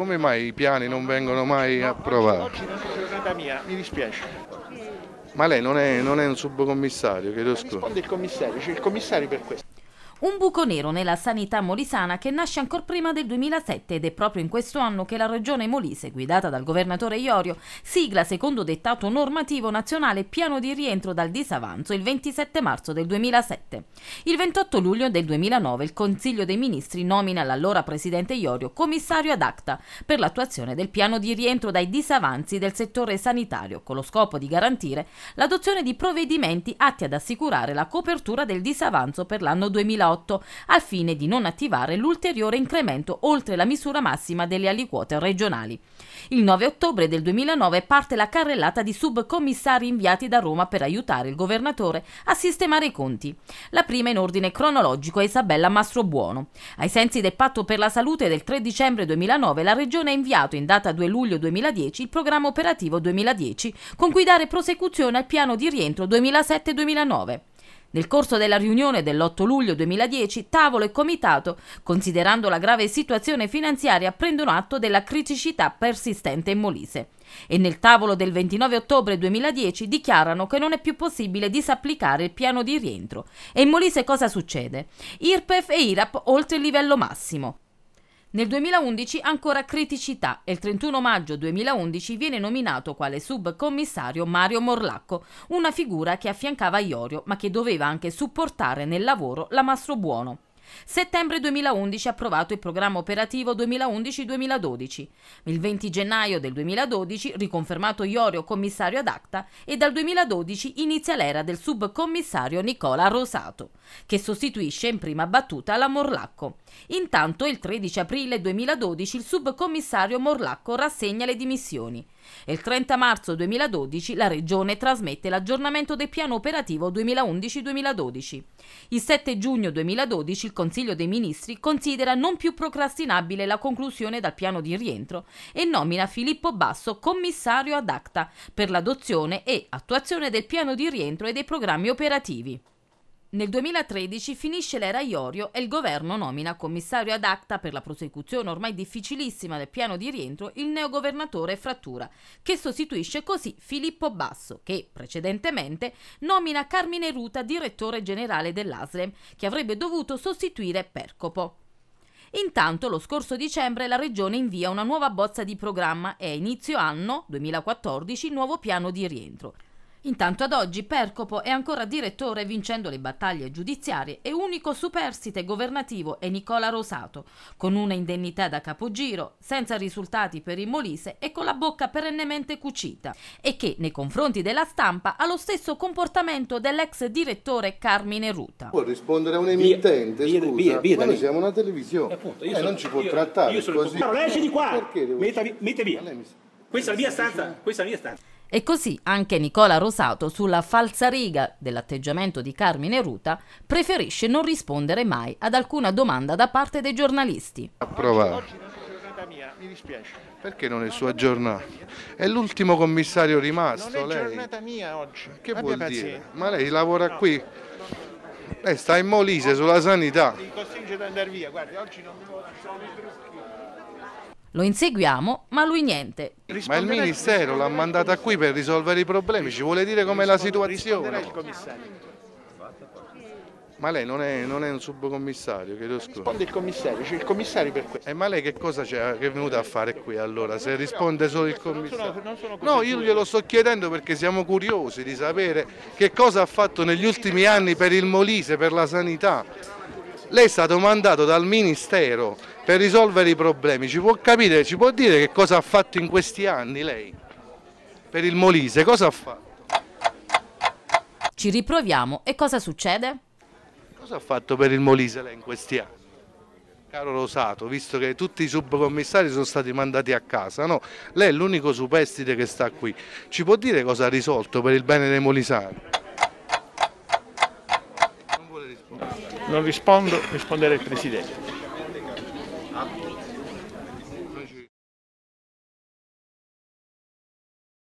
Come mai i piani non vengono mai approvati? oggi, oggi non è giornata mia, mi dispiace. Ma lei non è, non è un subcommissario, chiedo scusa. Risponde il commissario, c'è il commissario per questo. Un buco nero nella sanità molisana che nasce ancora prima del 2007 ed è proprio in questo anno che la regione Molise, guidata dal governatore Iorio, sigla secondo dettato normativo nazionale piano di rientro dal disavanzo il 27 marzo del 2007. Il 28 luglio del 2009 il Consiglio dei Ministri nomina l'allora presidente Iorio commissario ad acta per l'attuazione del piano di rientro dai disavanzi del settore sanitario con lo scopo di garantire l'adozione di provvedimenti atti ad assicurare la copertura del disavanzo per l'anno 2008 2008, al fine di non attivare l'ulteriore incremento oltre la misura massima delle aliquote regionali. Il 9 ottobre del 2009 parte la carrellata di subcommissari inviati da Roma per aiutare il governatore a sistemare i conti. La prima in ordine cronologico è Isabella Mastrobuono. Ai sensi del Patto per la Salute del 3 dicembre 2009 la Regione ha inviato in data 2 luglio 2010 il programma operativo 2010 con cui dare prosecuzione al piano di rientro 2007-2009. Nel corso della riunione dell'8 luglio 2010, tavolo e comitato, considerando la grave situazione finanziaria, prendono atto della criticità persistente in Molise e nel tavolo del 29 ottobre 2010 dichiarano che non è più possibile disapplicare il piano di rientro. E in Molise cosa succede? IRPEF e IRAP oltre il livello massimo. Nel 2011 ancora criticità e il 31 maggio 2011 viene nominato quale subcommissario Mario Morlacco, una figura che affiancava Iorio ma che doveva anche supportare nel lavoro la Mastro Buono. Settembre 2011 approvato il programma operativo 2011-2012. Il 20 gennaio del 2012 riconfermato Iorio commissario ad acta e dal 2012 inizia l'era del subcommissario Nicola Rosato, che sostituisce in prima battuta la Morlacco. Intanto il 13 aprile 2012 il subcommissario Morlacco rassegna le dimissioni il 30 marzo 2012 la Regione trasmette l'aggiornamento del piano operativo 2011-2012. Il 7 giugno 2012 il Consiglio dei Ministri considera non più procrastinabile la conclusione dal piano di rientro e nomina Filippo Basso commissario ad acta per l'adozione e attuazione del piano di rientro e dei programmi operativi. Nel 2013 finisce l'era Iorio e il governo nomina commissario ad acta per la prosecuzione ormai difficilissima del piano di rientro il neogovernatore Frattura, che sostituisce così Filippo Basso, che precedentemente nomina Carmine Ruta direttore generale dell'Aslem, che avrebbe dovuto sostituire Percopo. Intanto lo scorso dicembre la Regione invia una nuova bozza di programma e a inizio anno 2014 nuovo piano di rientro. Intanto ad oggi Percopo è ancora direttore vincendo le battaglie giudiziarie e unico superstite governativo è Nicola Rosato, con una indennità da capogiro, senza risultati per il Molise e con la bocca perennemente cucita, e che nei confronti della stampa ha lo stesso comportamento dell'ex direttore Carmine Ruta. Può rispondere a un emittente, via, scusa, via, via, ma noi siamo una televisione, eh, appunto, io eh, sono, non ci può io, trattare io così. No, lei esce di qua, Perché metta, mette via. Questa è mia stanza, questa è la mia stanza. E così anche Nicola Rosato sulla falsariga dell'atteggiamento di Carmine Ruta preferisce non rispondere mai ad alcuna domanda da parte dei giornalisti. Approvato. Mi dispiace. Perché non è sua giornata? È l'ultimo commissario rimasto. Non è lei. giornata mia oggi. Che Abbia vuol pazienza. dire? Ma lei lavora no. qui? Lei sta in Molise sulla sanità. Mi costringe ad andare via, guardi, oggi non mi devo lasciare. Lo inseguiamo, ma lui niente. Ma il Ministero l'ha mandata qui per risolvere i problemi, ci vuole dire com'è la situazione. Ma lei non è, non è un subcommissario, chiedo scusa. Risponde il commissario, c'è cioè il commissario per questo. E eh, ma lei che cosa c'è, che è venuta a fare qui allora, se risponde solo il commissario? No, io glielo sto chiedendo perché siamo curiosi di sapere che cosa ha fatto negli ultimi anni per il Molise, per la sanità lei è stato mandato dal Ministero per risolvere i problemi, ci può capire, ci può dire che cosa ha fatto in questi anni lei? Per il Molise, cosa ha fatto? Ci riproviamo e cosa succede? Cosa ha fatto per il Molise lei in questi anni? Caro Rosato, visto che tutti i subcommissari sono stati mandati a casa, no? Lei è l'unico superstite che sta qui. Ci può dire cosa ha risolto per il bene dei molisani? Non rispondo, risponderà il Presidente.